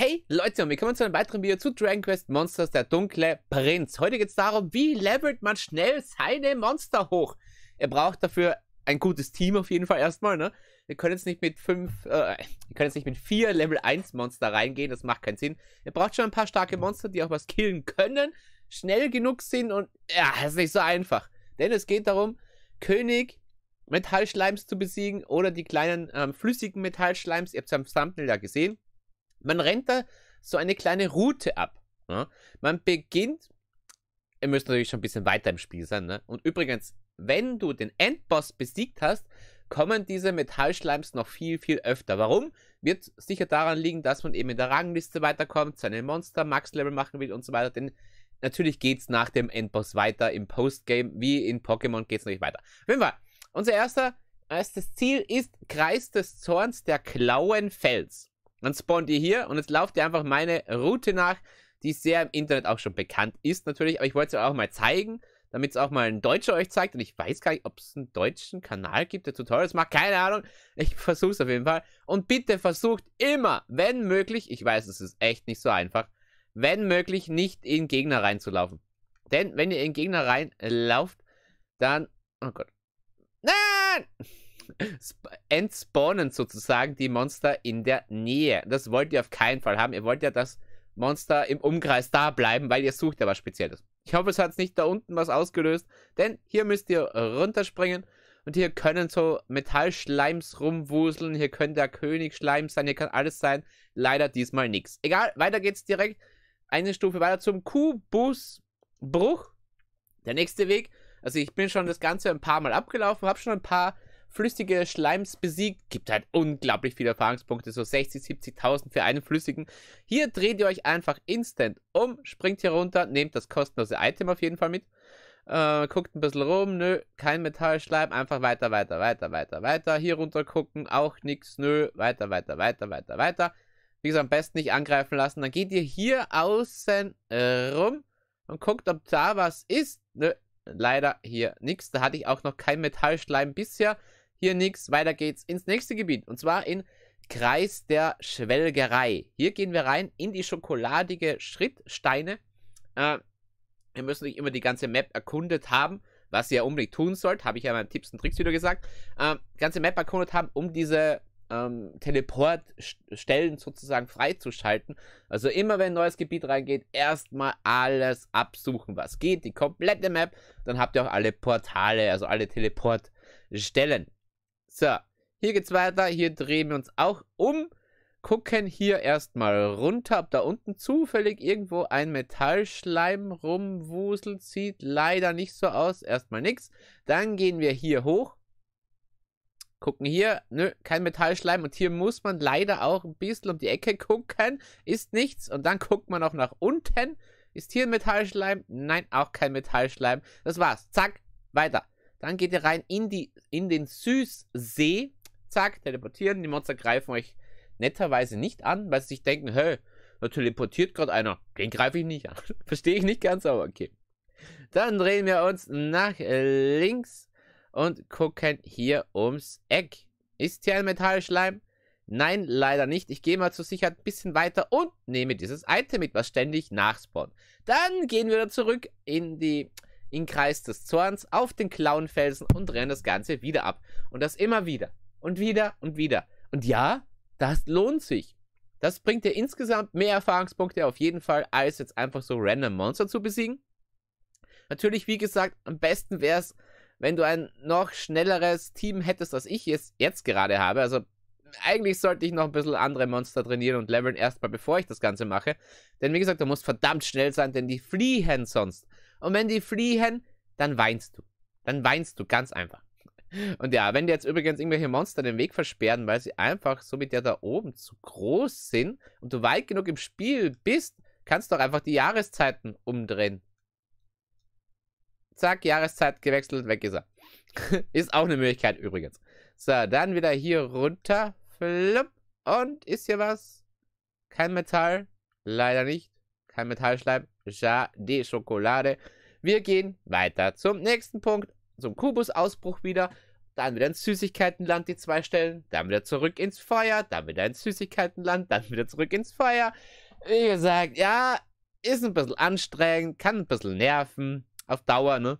Hey Leute, und willkommen zu einem weiteren Video zu Dragon Quest Monsters, der dunkle Prinz. Heute geht es darum, wie levelt man schnell seine Monster hoch. Ihr braucht dafür ein gutes Team auf jeden Fall erstmal, ne? Ihr könnt jetzt nicht mit fünf, äh, ihr könnt jetzt nicht mit vier Level 1 Monster reingehen, das macht keinen Sinn. Ihr braucht schon ein paar starke Monster, die auch was killen können, schnell genug sind und, ja, das ist nicht so einfach. Denn es geht darum, König Metallschleims zu besiegen oder die kleinen ähm, flüssigen Metallschleims, ihr habt es am Thumbnail ja gesehen, man rennt da so eine kleine Route ab. Ja? Man beginnt, ihr müsst natürlich schon ein bisschen weiter im Spiel sein. Ne? Und übrigens, wenn du den Endboss besiegt hast, kommen diese Metallschleims noch viel, viel öfter. Warum? Wird sicher daran liegen, dass man eben in der Rangliste weiterkommt, seine Monster Max-Level machen will und so weiter. Denn natürlich geht es nach dem Endboss weiter im Postgame, wie in Pokémon geht geht's natürlich weiter. Auf wir, unser erster, erstes Ziel ist Kreis des Zorns der Klauenfels. Dann spawnt ihr hier und jetzt lauft ihr einfach meine Route nach, die sehr im Internet auch schon bekannt ist natürlich. Aber ich wollte es euch auch mal zeigen, damit es auch mal ein Deutscher euch zeigt. Und ich weiß gar nicht, ob es einen deutschen Kanal gibt, der Tutorials macht. Keine Ahnung. Ich versuche es auf jeden Fall. Und bitte versucht immer, wenn möglich, ich weiß, es ist echt nicht so einfach, wenn möglich, nicht in Gegner reinzulaufen. Denn wenn ihr in Gegner reinlauft, dann... Oh Gott. Nein! entspawnen sozusagen die Monster in der Nähe. Das wollt ihr auf keinen Fall haben. Ihr wollt ja, dass Monster im Umkreis da bleiben, weil ihr sucht ja was Spezielles. Ich hoffe, es hat nicht da unten was ausgelöst, denn hier müsst ihr runterspringen und hier können so Metallschleims rumwuseln, hier könnte der König Schleim sein, hier kann alles sein. Leider diesmal nichts. Egal, weiter geht's direkt eine Stufe weiter zum Kubusbruch. Der nächste Weg. Also ich bin schon das Ganze ein paar Mal abgelaufen, habe schon ein paar flüssige Schleims besiegt. Gibt halt unglaublich viele Erfahrungspunkte, so 60, 70.000 für einen flüssigen. Hier dreht ihr euch einfach instant um, springt hier runter, nehmt das kostenlose Item auf jeden Fall mit. Äh, guckt ein bisschen rum, nö, kein Metallschleim, einfach weiter, weiter, weiter, weiter, weiter. Hier runter gucken, auch nichts, nö, weiter, weiter, weiter, weiter, weiter. Wie gesagt, am besten nicht angreifen lassen. Dann geht ihr hier außen äh, rum und guckt, ob da was ist. Nö, leider hier nichts. Da hatte ich auch noch kein Metallschleim bisher. Hier nichts. Weiter geht's ins nächste Gebiet. Und zwar in Kreis der Schwelgerei. Hier gehen wir rein in die schokoladige Schrittsteine. Äh, ihr müsst nicht immer die ganze Map erkundet haben, was ihr unbedingt tun sollt. Habe ich ja beim Tipps und Tricks wieder gesagt. Äh, ganze Map erkundet haben, um diese ähm, Teleportstellen sozusagen freizuschalten. Also immer wenn ein neues Gebiet reingeht, erstmal alles absuchen, was geht. Die komplette Map. Dann habt ihr auch alle Portale, also alle Teleportstellen. So, hier geht's weiter. Hier drehen wir uns auch um. Gucken hier erstmal runter, ob da unten zufällig irgendwo ein Metallschleim rumwuselt. Sieht leider nicht so aus. Erstmal nichts. Dann gehen wir hier hoch. Gucken hier, nö, kein Metallschleim. Und hier muss man leider auch ein bisschen um die Ecke gucken. Ist nichts. Und dann guckt man auch nach unten. Ist hier ein Metallschleim? Nein, auch kein Metallschleim. Das war's. Zack, weiter. Dann geht ihr rein in, die, in den Süßsee. Zack, teleportieren. Die Monster greifen euch netterweise nicht an, weil sie sich denken, hey, da teleportiert gerade einer. Den greife ich nicht an. Verstehe ich nicht ganz, aber okay. Dann drehen wir uns nach links und gucken hier ums Eck. Ist hier ein Metallschleim? Nein, leider nicht. Ich gehe mal zur Sicherheit ein bisschen weiter und nehme dieses Item mit, was ständig nachspawnt. Dann gehen wir zurück in die in Kreis des Zorns auf den Klauenfelsen und rennt das Ganze wieder ab. Und das immer wieder. Und wieder und wieder. Und ja, das lohnt sich. Das bringt dir insgesamt mehr Erfahrungspunkte auf jeden Fall, als jetzt einfach so random Monster zu besiegen. Natürlich, wie gesagt, am besten wäre es, wenn du ein noch schnelleres Team hättest, als ich jetzt, jetzt gerade habe. Also eigentlich sollte ich noch ein bisschen andere Monster trainieren und leveln erstmal, bevor ich das Ganze mache. Denn wie gesagt, du musst verdammt schnell sein, denn die fliehen sonst. Und wenn die fliehen, dann weinst du. Dann weinst du, ganz einfach. Und ja, wenn dir jetzt übrigens irgendwelche Monster den Weg versperren, weil sie einfach so mit der da oben zu groß sind und du weit genug im Spiel bist, kannst du auch einfach die Jahreszeiten umdrehen. Zack, Jahreszeit gewechselt, weg ist er. ist auch eine Möglichkeit übrigens. So, dann wieder hier runter. Flup. Und ist hier was? Kein Metall. Leider nicht kein Metallschleim, Ja, Schokolade. Wir gehen weiter zum nächsten Punkt, zum Kubusausbruch wieder. Dann wieder ins Süßigkeitenland, die zwei Stellen. Dann wieder zurück ins Feuer. Dann wieder ins Süßigkeitenland. Dann wieder zurück ins Feuer. Wie gesagt, ja, ist ein bisschen anstrengend, kann ein bisschen nerven. Auf Dauer, ne?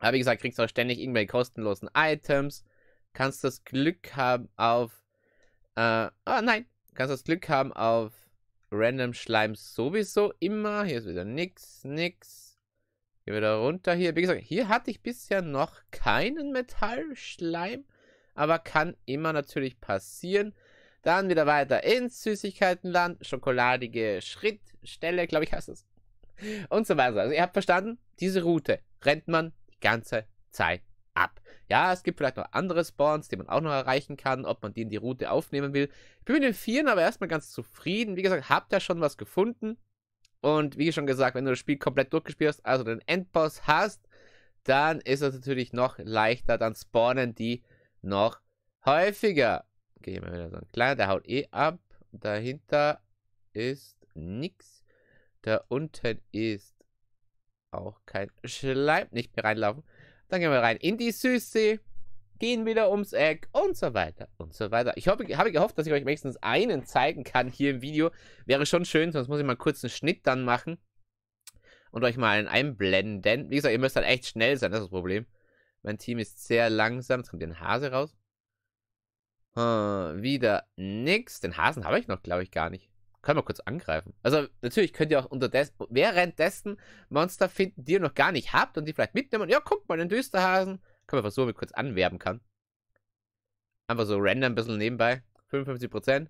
Aber wie gesagt, kriegst du auch ständig irgendwelche kostenlosen Items. Kannst das Glück haben auf. Äh, oh nein. Kannst das Glück haben auf Random Schleim sowieso immer. Hier ist wieder nix, nix. Hier wieder runter. Hier, wie gesagt, hier hatte ich bisher noch keinen Metallschleim. Aber kann immer natürlich passieren. Dann wieder weiter ins Süßigkeitenland. Schokoladige Schrittstelle, glaube ich, heißt es. Und so weiter. Also ihr habt verstanden, diese Route rennt man die ganze Zeit ja, es gibt vielleicht noch andere Spawns, die man auch noch erreichen kann, ob man die in die Route aufnehmen will. Ich bin mit den Vieren aber erstmal ganz zufrieden. Wie gesagt, habt ihr schon was gefunden. Und wie schon gesagt, wenn du das Spiel komplett durchgespielt hast, also den Endboss hast, dann ist es natürlich noch leichter. Dann spawnen die noch häufiger. Gehe okay, mal wieder so ein kleiner, der haut eh ab. Dahinter ist nix. Da unten ist auch kein Schleim. Nicht mehr reinlaufen. Dann gehen wir rein in die Süße, gehen wieder ums Eck und so weiter und so weiter. Ich hoffe, habe gehofft, dass ich euch wenigstens einen zeigen kann hier im Video. Wäre schon schön, sonst muss ich mal kurz einen Schnitt dann machen und euch mal einen einblenden. Wie gesagt, ihr müsst halt echt schnell sein, das ist das Problem. Mein Team ist sehr langsam. Jetzt kommt den Hase raus. Hm, wieder nix. Den Hasen habe ich noch, glaube ich, gar nicht können wir kurz angreifen. Also natürlich könnt ihr auch unterdessen, währenddessen Monster finden, die ihr noch gar nicht habt und die vielleicht mitnehmen. ja, guck mal, den Düsterhasen. Können wir versuchen, wie kurz anwerben kann. Einfach so random ein bisschen nebenbei. 55%.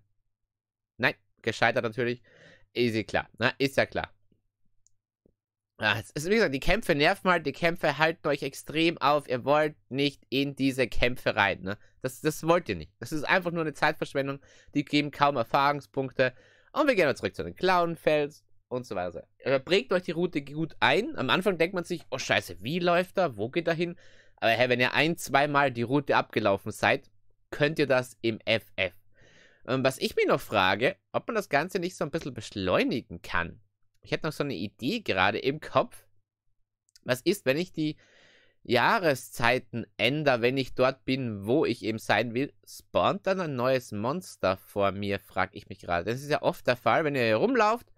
Nein, gescheitert natürlich. Ist klar. Na, ne? ist ja klar. Ja, ah, es ist, wie gesagt, die Kämpfe nerven halt, die Kämpfe halten euch extrem auf. Ihr wollt nicht in diese Kämpfe rein. Ne? Das, das wollt ihr nicht. Das ist einfach nur eine Zeitverschwendung. Die geben kaum Erfahrungspunkte. Und wir gehen zurück zu den Clownfels und so weiter. prägt euch die Route gut ein. Am Anfang denkt man sich, oh scheiße, wie läuft da? Wo geht da hin? Aber hey, wenn ihr ein, zweimal die Route abgelaufen seid, könnt ihr das im FF. Und ähm, was ich mir noch frage, ob man das Ganze nicht so ein bisschen beschleunigen kann. Ich hätte noch so eine Idee gerade im Kopf. Was ist, wenn ich die Jahreszeiten ändere, wenn ich dort bin, wo ich eben sein will, spawnt dann ein neues Monster vor mir, frage ich mich gerade. Das ist ja oft der Fall, wenn ihr hier rumlauft,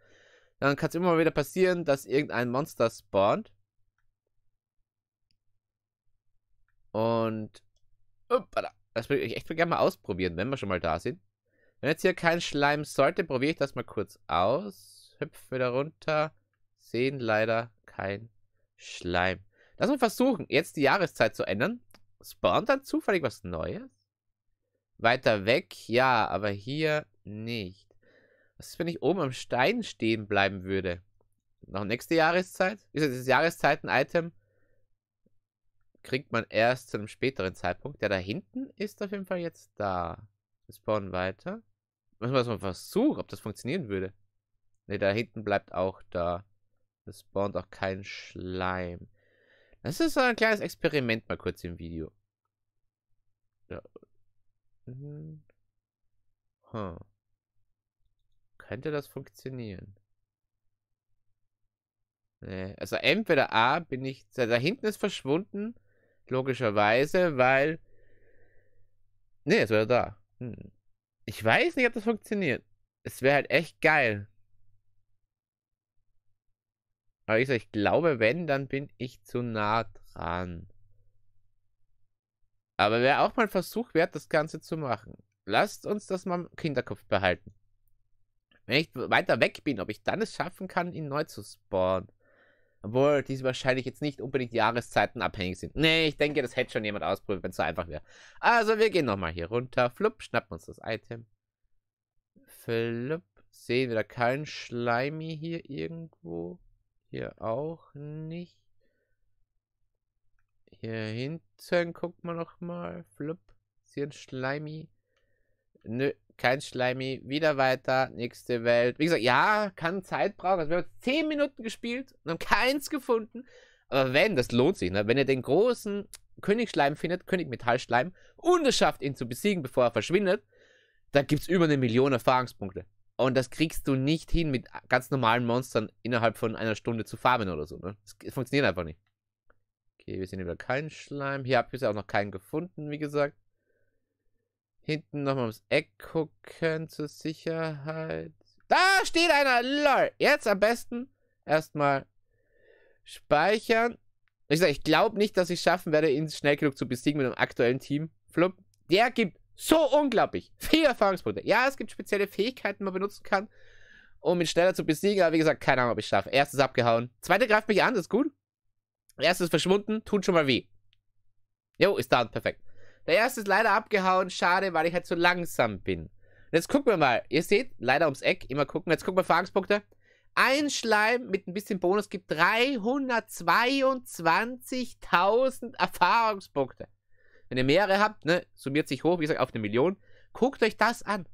dann kann es immer wieder passieren, dass irgendein Monster spawnt. Und uppala, das würde ich echt gerne mal ausprobieren, wenn wir schon mal da sind. Wenn jetzt hier kein Schleim sollte, probiere ich das mal kurz aus. Hüpfe wieder runter. Sehen leider kein Schleim. Lass uns versuchen, jetzt die Jahreszeit zu ändern. Spawnt dann zufällig was Neues? Weiter weg, ja, aber hier nicht. Was ist, wenn ich oben am Stein stehen bleiben würde? Noch nächste Jahreszeit? Ist das Jahreszeiten-Item? Kriegt man erst zu einem späteren Zeitpunkt. Der da hinten ist auf jeden Fall jetzt da. Wir spawnen weiter. Müssen wir mal versuchen, ob das funktionieren würde. Ne, da hinten bleibt auch da. Es spawnt auch kein Schleim. Das ist so ein kleines Experiment mal kurz im Video. Ja. Hm. Hm. Könnte das funktionieren? Nee. Also entweder A bin ich... Da hinten ist verschwunden. Logischerweise, weil... Nee, es wäre da. Hm. Ich weiß nicht, ob das funktioniert. Es wäre halt echt geil. Aber wie gesagt, ich glaube, wenn, dann bin ich zu nah dran. Aber wäre auch mal ein Versuch wert, das Ganze zu machen. Lasst uns das mal im Kinderkopf behalten. Wenn ich weiter weg bin, ob ich dann es schaffen kann, ihn neu zu spawnen. Obwohl diese wahrscheinlich jetzt nicht unbedingt Jahreszeiten abhängig sind. Nee, ich denke, das hätte schon jemand ausprobiert, wenn es so einfach wäre. Also, wir gehen nochmal hier runter. Flupp, schnappen uns das Item. Flupp. Sehen wir da keinen Schleimi hier irgendwo? Hier auch nicht. Hier hinten guckt man noch mal. Flup. Ist hier ein Schleimi? Nö, kein Schleimi. Wieder weiter. Nächste Welt. Wie gesagt, ja, kann Zeit brauchen. Also wir haben jetzt 10 Minuten gespielt und haben keins gefunden. Aber wenn, das lohnt sich. Ne? Wenn ihr den großen Königsschleim findet, König Metallschleim, und es schafft, ihn zu besiegen, bevor er verschwindet, dann gibt es über eine Million Erfahrungspunkte. Und das kriegst du nicht hin, mit ganz normalen Monstern innerhalb von einer Stunde zu farmen oder so. Ne? Das funktioniert einfach nicht. Okay, wir sehen wieder keinen Schleim. Hier habe ich auch noch keinen gefunden, wie gesagt. Hinten nochmal ums Eck gucken zur Sicherheit. Da steht einer! Lol! Jetzt am besten erstmal speichern. Ich sage, ich glaube nicht, dass ich schaffen werde, ihn schnell genug zu besiegen mit dem aktuellen Team. Flup. Der gibt so unglaublich. Vier Erfahrungspunkte. Ja, es gibt spezielle Fähigkeiten, die man benutzen kann, um ihn schneller zu besiegen. Aber wie gesagt, keine Ahnung, ob ich schaffe. Erstes abgehauen. Zweiter greift mich an, das ist gut. Erstes verschwunden, tut schon mal weh. Jo, ist da, perfekt. Der erste ist leider abgehauen, schade, weil ich halt zu so langsam bin. Und jetzt gucken wir mal. Ihr seht, leider ums Eck, immer gucken. Jetzt gucken wir Erfahrungspunkte. Ein Schleim mit ein bisschen Bonus gibt 322.000 Erfahrungspunkte. Wenn ihr mehrere habt, ne, summiert sich hoch, wie gesagt, auf eine Million. Guckt euch das an.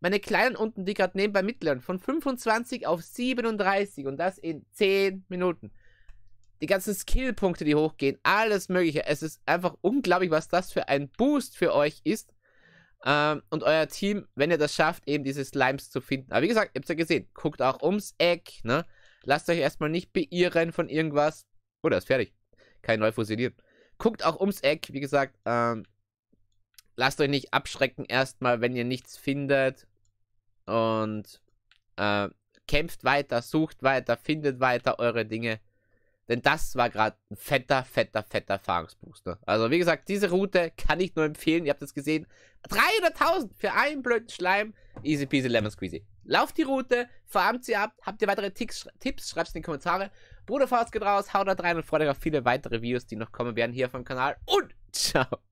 Meine Kleinen unten, die gerade nebenbei mittleren, von 25 auf 37 und das in 10 Minuten. Die ganzen Skillpunkte, die hochgehen, alles mögliche. Es ist einfach unglaublich, was das für ein Boost für euch ist. Ähm, und euer Team, wenn ihr das schafft, eben diese Slimes zu finden. Aber wie gesagt, ihr habt es ja gesehen, guckt auch ums Eck, ne? Lasst euch erstmal nicht beirren von irgendwas. Oh, das ist fertig. Kein neu fusionieren guckt auch ums Eck, wie gesagt, ähm, lasst euch nicht abschrecken erstmal, wenn ihr nichts findet und äh, kämpft weiter, sucht weiter, findet weiter eure Dinge. Denn das war gerade ein fetter, fetter, fetter Erfahrungsbooster. Ne? Also wie gesagt, diese Route kann ich nur empfehlen. Ihr habt es gesehen. 300.000 für einen blöden Schleim. Easy peasy lemon squeezy. Lauft die Route, farmt sie ab. Habt ihr weitere Ticks, Tipps? Schreibt es in die Kommentare. Bruder Faust geht raus, haut da rein und freut euch auf viele weitere Videos, die noch kommen werden hier vom Kanal. Und ciao!